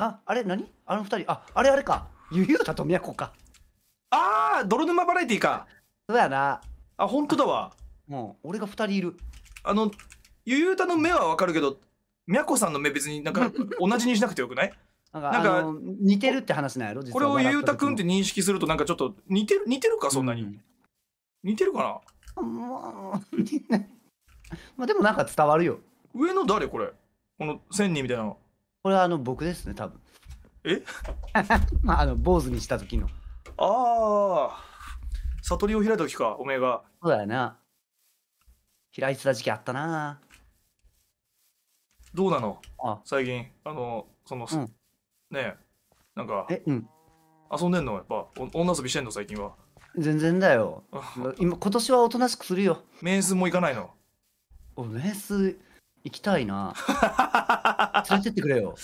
あ、あれ何あの二人。あ、あれあれか。ゆゆうたとみやこか。ああ、泥沼バラエティーか。そうやな。あ、本当だわ。もう、俺が二人いる。あの、ゆゆうたの目はわかるけど、みやこさんの目別になんか 同じにしなくてよくないなんかなんか似てるって話なんやろこれをゆうたくんって認識するとなんかちょっと似てる似てるかそんなに、うん、似てるかなまあでもなんか伝わるよ上の誰これこの1000人みたいなのこれはあの僕ですね、多分。え まあ、あの、坊主にした時の。ああ。悟りを開いた時か、おめえが。そうだよな。開いてた時期あったな。どうなのあ最近、あの、その、うん、ねえ、なんか、え、うん。遊んでんのやっぱ、女遊びしてんの最近は。全然だよ。今、今年はおとなしくするよ。面数もいかないの。お、面数、行きたいな 連れてってくれよ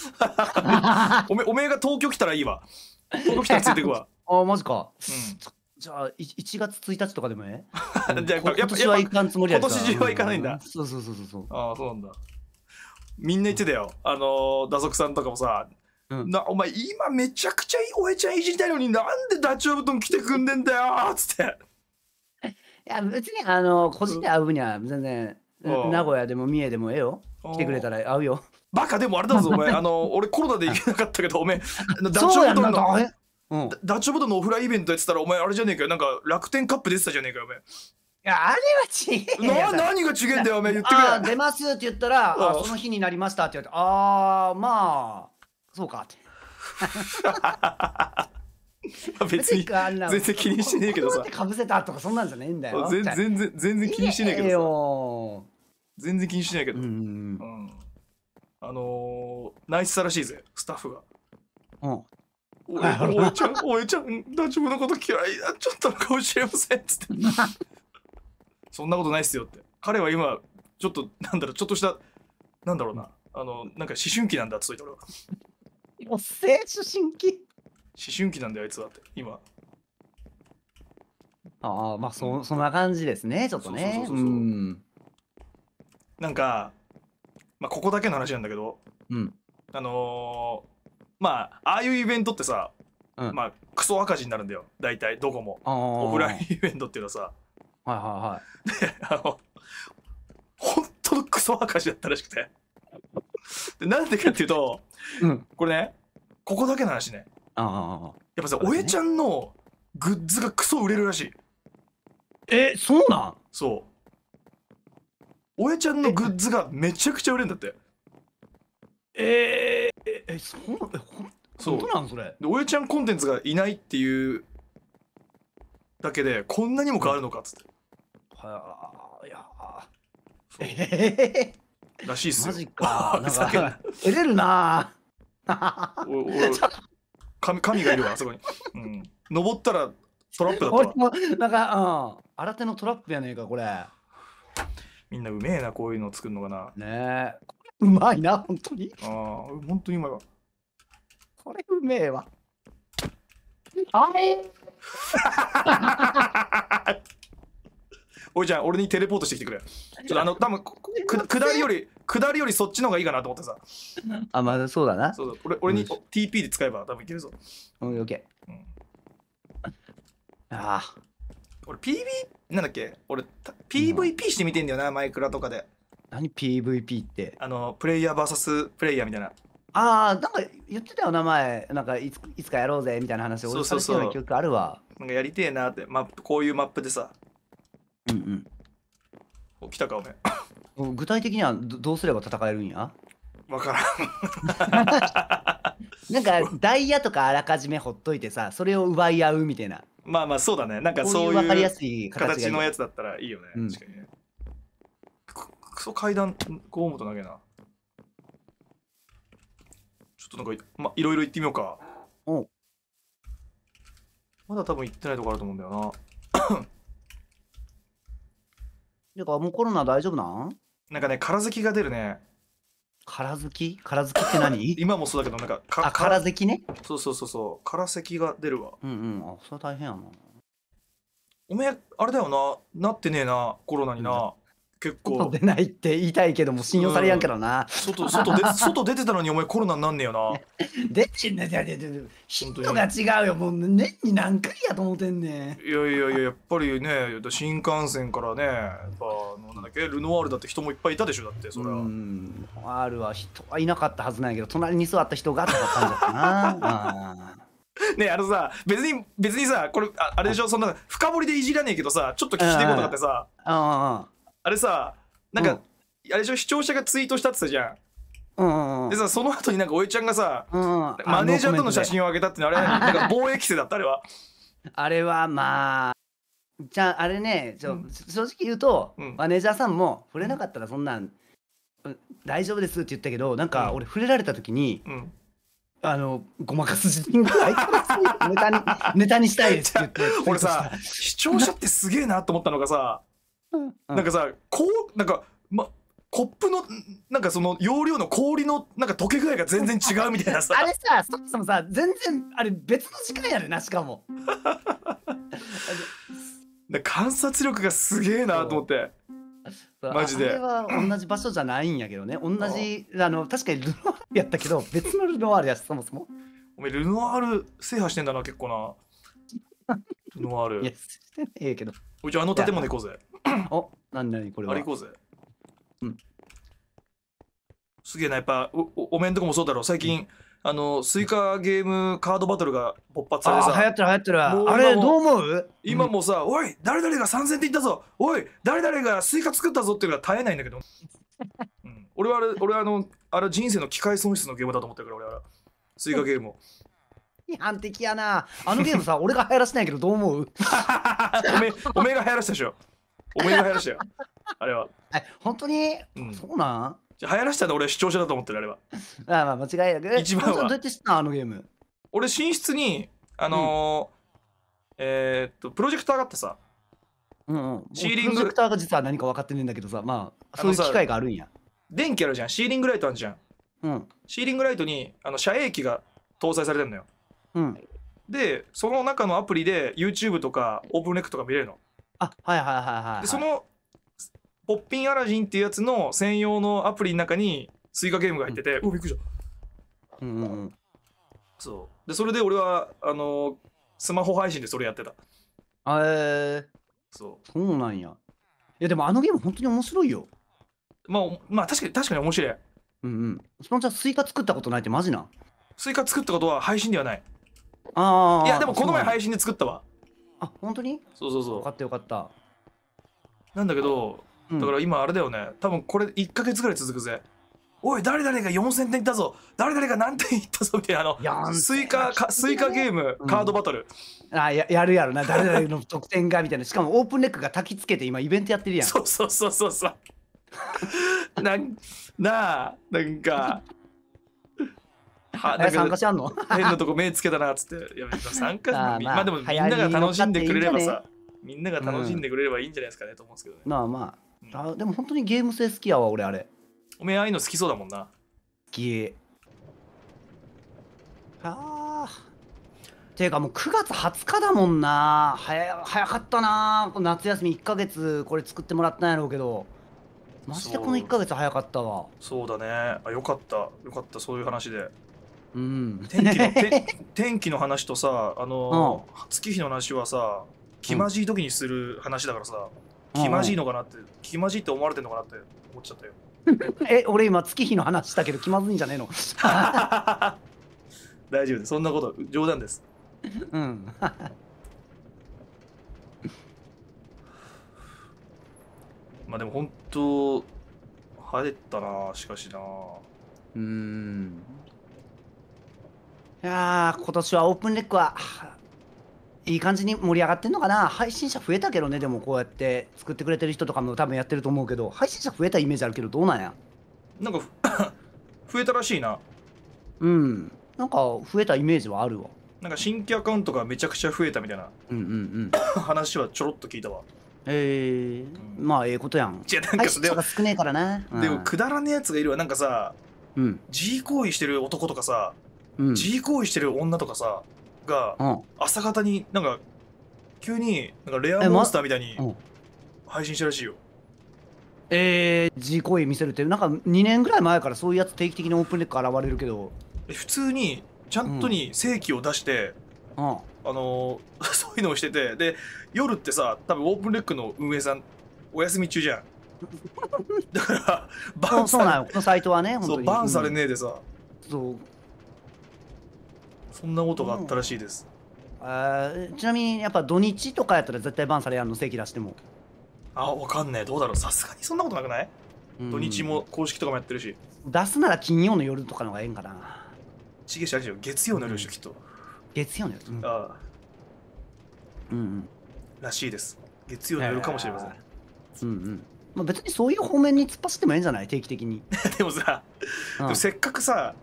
おめおめえが東京来たらいいわ東京来たらついてくわ あマジか、うん、じゃあ1月1日とかでもえじゃあ今年は行かんつもりや今年中は行かないんだ、うん、そうそうそうそうああそうなんだみんな言ってたよ、あの打足さんとかもさうん、なお前今めちゃくちゃいいおえちゃんいじりたいのになんでダチョウ布団着てくんねんだよっつっていや別にあの個人で会う分には全然名古屋でも三重でもええよ来てくれたら会うよバカでもあれだぞお前 あの俺コロナで行けなかったけどお前ダチョウボトルのダチョウボトのオフラインイベントやってたらお前あれじゃねえかよなんか楽天カップ出てたじゃねえかよお前いやあれはちえ何がちげえんだよお前言ってくれ出ますって言ったらその日になりましたって言われてああまあそうかって 別に全然気にしてねえけどさかぶせたとかそんなんじゃねえんだよ全然全然気にしてねえけどさ、全然気にしないけど、うんうんうん、あのー、ナイスさらしいぜスタッフが。うんおいちゃん、おいちゃん、ダチョウのこと嫌いだっちゃったのかもしれませんっつって。そんなことないっすよって。彼は今、ちょっと、なんだろう、ちょっとした、なんだろうな、あの、なんか思春期なんだっついたら。おっせえ、思春期。思春期なんだよ、あいつはって、今。ああ、まあそ、そんな感じですね、ちょっとね。そうそうそうそううんなんか、まあ、ここだけの話なんだけど、うん、あのー、まあああいうイベントってさ、うん、まあクソ赤字になるんだよ大体どこもオフラインイベントっていうのはさはいはいはいであの本当のクソ赤字だったらしくてでなんでかっていうと、うん、これねここだけの話ねやっぱさ、ね、おえちゃんのグッズがクソ売れるらしいえそうなんそう親ちゃんのグッズがめちゃくちゃ売れんだってえー、ええそうなんほんそう本当なんそれで親ちゃんコンテンツがいないっていうだけでこんなにも変わるのかっつってはあいやそうえー、らしいっすよマジか ふざけんな得れるな おお神神がいるわあそこに、うん、登ったらトラップだったわ俺もなんか、うん、新手のトラップやねえかこれみんなうめえな、こういうの作るのかな。ねえ。うまいな、本当に。ああ、本当にうまいわ。これうめえわ。あれ おいちゃん、俺にテレポートしてきてくれ。ちょっとあの多分く下りより下りよりそっちの方がいいかなと思ってさ。あまだそうだな。そうだ俺俺に TP で使えば多分いけるぞ。うん、オッケー。うん、ああ。俺 PV なんだっけ俺 PVP してみてんだよな、マイクラとかで何 PVP ってあのプレイヤー VS プレイヤーみたいなああなんか言ってたよ名前なんかいついつかやろうぜみたいな話そうそうそう記あるわなんかやりてえなってマップこういうマップでさうんうんお来たかおめ 具体的にはどうすれば戦えるんや分からん なんかダイヤとかあらかじめほっといてさそれを奪い合うみたいなまあまあそうだねなんかそういう形のやつだったらいいよね、う確かにねクソ階段河本投げなちょっとなんか、ま、いろいろ行ってみようかおまだ多分行ってないとこあると思うんだよなてかもうコロナ大丈夫なんなんかね空好きが出るね空好き空好きって何 今もそうだけどなんかかあ空好きねそうそうそうそう空きが出るわうんうんあそれ大変やなおめえあれだよななってねえなコロナにな、結構出ないって言いたいけども信用されやんけどな、外外で外出てたのにお前コロナになんねえよな出てんねんでよヒントが違うよもう年に何回やと思ってんねんいやいやいややっぱりね新幹線からねやっぱあのなんだっけルノワールだって人もいっぱいいたでしょだってそれはうあるは人はいなかったはずなんやけど隣に座った人がとか感じだったなねあのさ別に別にさこれああれでしょそんな深掘りでいじらねえけどさちょっと聞きたいことがあってさうんあれさなんか、あれでしょ視聴者がツイートしたってたじゃんうんでさその後になんかおいちゃんがさ、うんマネージャーとの写真をあげたってのあれなんか貿易制だったあれはあれはまあじゃああれねうん、正直言うと、うん、マネージャーさんも触れなかったらそんなん、大丈夫ですって言ったけどなんか俺触れられた時に、あのごまかす自分が相変わらずネタにネタにしたいですって言って 俺さ視聴者ってすげえなと思ったのがさなんかさこうなんかまコップのなんかその容量の氷のなんか溶け具合が全然違うみたいなさ あれさそもそもさ全然あれ別の時間やねなしかも 観察力がすげえなと思ってマジであれは同じ場所じゃないんやけどね同じあの確かにルノワールやったけど 別のルノワールやしそもそもおめルノワール制覇してんだな結構なルノワールいやしてねえけどおいじゃあの建物行こうぜ お、なんなにこれは。あれ行こうぜ。うん。すげえな、やっぱ、お、お面とかもそうだろう。最近、うん、あの、スイカゲームカードバトルが勃発されてさ。流行ってる流行ってる。あれ、どう思う今もさ、うん、おい、誰々が参戦って言ったぞ。おい、誰々がスイカ作ったぞっていうのが絶えないんだけど。うん、俺はあれ、俺はあの、あれ人生の機械損失のゲームだと思ってるから、俺は。スイカゲームを。批判的やなあのゲームさ 俺が流行らせないけどどう思う おめおめが流行らせたでしょお前が流行らしたよ。あれは。え、本当に、うんそうなん流行らしたの俺は視聴者だと思ってるあれは。あまあ間違いなく。一番はどうやって知ったのあのゲーム。俺寝室にあのーえっとプロジェクターがあってさうんうん。シーリングプロジェクターが実は何か分かってねえんだけどさ、まあ、そういう機会があるんや。電気あるじゃんシーリングライトあるじゃんうん。シーリングライトにあの遮影機が搭載されてるのようん。でその中のアプリで YouTube とかオープンレックとか見れるのあはいはいはいはい、はい、でそのポッピンアラジンっていうやつの専用のアプリの中にスイカゲームが入ってて、うん、びっくりしたうんうんそうでそれで俺はあのスマホ配信でそれやってたえそうそうなんやいやでもあのゲーム本当に面白いよまあまあ確かに確かに面白いうんうんスポンちゃんスイカ作ったことないってマジなスイカ作ったことは配信ではないああいやでもこの前配信で作ったわあ、本当にそうそうそう分かったよかった。なんだけど、だから今あれだよね、多分これ1か月ぐらい続くぜ。おい、誰々が4000点いったぞ誰々が何点いったぞみたいな、あの、スイカ、スイカゲーム、カードバトル。あや、やるやるな、誰々の得点がみたいな。しかもオープンネックがたきつけて今イベントやってるやん。そうそうそうそうそう。なんなあ、なんか。はなんか参加しあんの 変なとこ目つけたなっつってや参加あーままあでもみんなが楽しんでくれればさみんなが楽しんでくれればいいんじゃないですかねと思うんですけどね、まあまああでも本当にゲーム性好きやわ俺あれおめえああいうの好きそうだもんな好きあーていうかもう9月20日だもんな早早かったなこの夏休み1か月これ作ってもらったんやろうけどマジでこの1か月早かったわそうだねあよかったよかったそういう話でうん、天気の 天気の話とさあの、うん、月日の話はさ気まじい時にする話だからさ、うん、気まじいのかなって気まじいって思われてんのかなって思っちゃったよ え俺今月日の話したけど気まずいんじゃねえの 大丈夫ですそんなこと冗談ですうんまあでも本当晴れたなしかしなうんいやー、今年はオープンレックは、いい感じに盛り上がってんのかな配信者増えたけどね、でもこうやって作ってくれてる人とかも多分やってると思うけど、配信者増えたイメージあるけど、どうなんやなんか、増えたらしいな。うん。なんか、増えたイメージはあるわ。なんか新規アカウントがめちゃくちゃ増えたみたいな、うんうんうん、話はちょろっと聞いたわ。えー、うん、まあええことやん。じゃなんかでも少ねえからね、うん、でもくだらねえやつがいるわ。なんかさ、うん、G 行為してる男とかさ、自慰行為してる女とかさが、朝方になんか急になんかレアモンスターみたいに配信したらしいよ。えー、自為見せるってなんか2年ぐらい前からそういうやつ定期的にオープンレック現れるけど普通にちゃんとに正規を出して、うん、あのー、そういうのをしててで夜ってさ多分オープンレックの運営さんお休み中じゃん だからバンされそうなサイトはねバンされねえでさ、うん、そうそんなことがあったらしいです、うん、あちなみにやっぱ土日とかやったら絶対バンされやんの席出してもあわかんねえどうだろうさすがにそんなことなくない、うん、土日も公式とかもやってるし出すなら金曜の夜とかの方がええんかなちげしあれしょ月曜の夜でしょ、きっと月曜の夜、うん、ああうんうんらしいです月曜の夜かもしれません、うんうんまあ、別にそういう方面に突っ走ってもええんじゃない定期的に でもさ、でもせっかくさ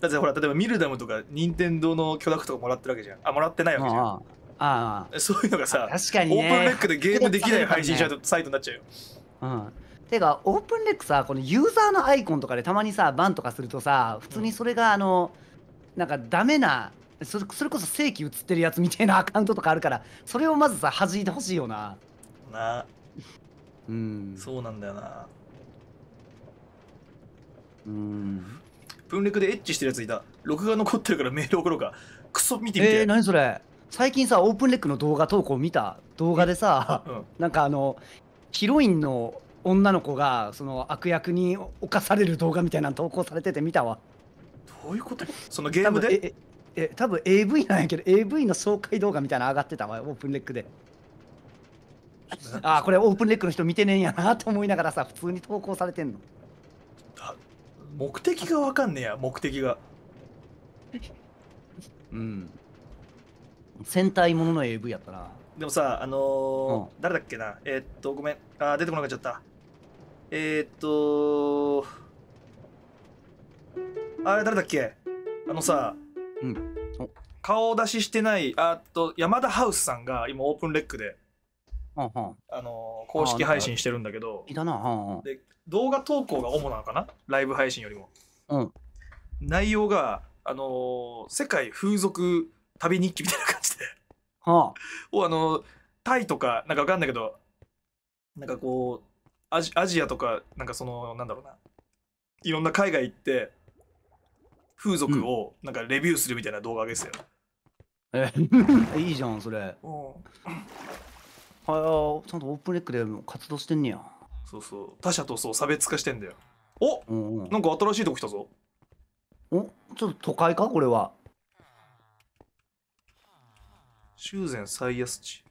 だってほら例えばミルダムとか任天堂の許諾とかもらってるわけじゃんあもらってないわけじゃんああそういうのがさ確かに、ね、オープンレックでゲームできない配信者とサイトになっちゃうよ、うんてかオープンレックさこのユーザーのアイコンとかでたまにさバンとかするとさ普通にそれがあの、うん、なんかダメなそれそれこそ正規映ってるやつみたいなアカウントとかあるからそれをまずさ弾いてほしいよななあうんそうなんだよなうん文クでエッチしてるやついた録画残ってるからメール送ろうかクソ見てみてえー、何それ最近さオープンレックの動画投稿見た動画でさ、うん、なんかあのヒロインの女の子がその悪役に侵される動画みたいなの投稿されてて見たわどういうことそのゲームでええ多分 AV なんやけど AV の紹介動画みたいなの上がってたわオープンレックでああこれオープンレックの人見てねえんやなと思いながらさ普通に投稿されてんの目的が分かんねえや目的がうん戦隊ものの AV やったなでもさあのーうん、誰だっけなえー、っとごめんあ出てこなくなっちゃったえー、っとあれ誰だっけあのさ、うん、顔出ししてないあと山田ハウスさんが今オープンレックでうんうん、あのー、公式配信してるんだけど、いたな、うんうん、で動画投稿が主なのかなライブ配信よりも、うん、内容が、あのー、世界風俗旅日記みたいな感じではあ、をあのー、タイとかなんかわかんないけどなんかこうアジアジアとかなんかそのなんだろうないろんな海外行って風俗をなんかレビューするみたいな動画ですよ、うん、え いいじゃんそれ、うんああ、ちゃんとオープンレックでも活動してんねや。そうそう。他者とそう差別化してんだよ。お、うんうん、なんか新しいとこ来たぞ。おちょっと都会かこれは。修繕最安値。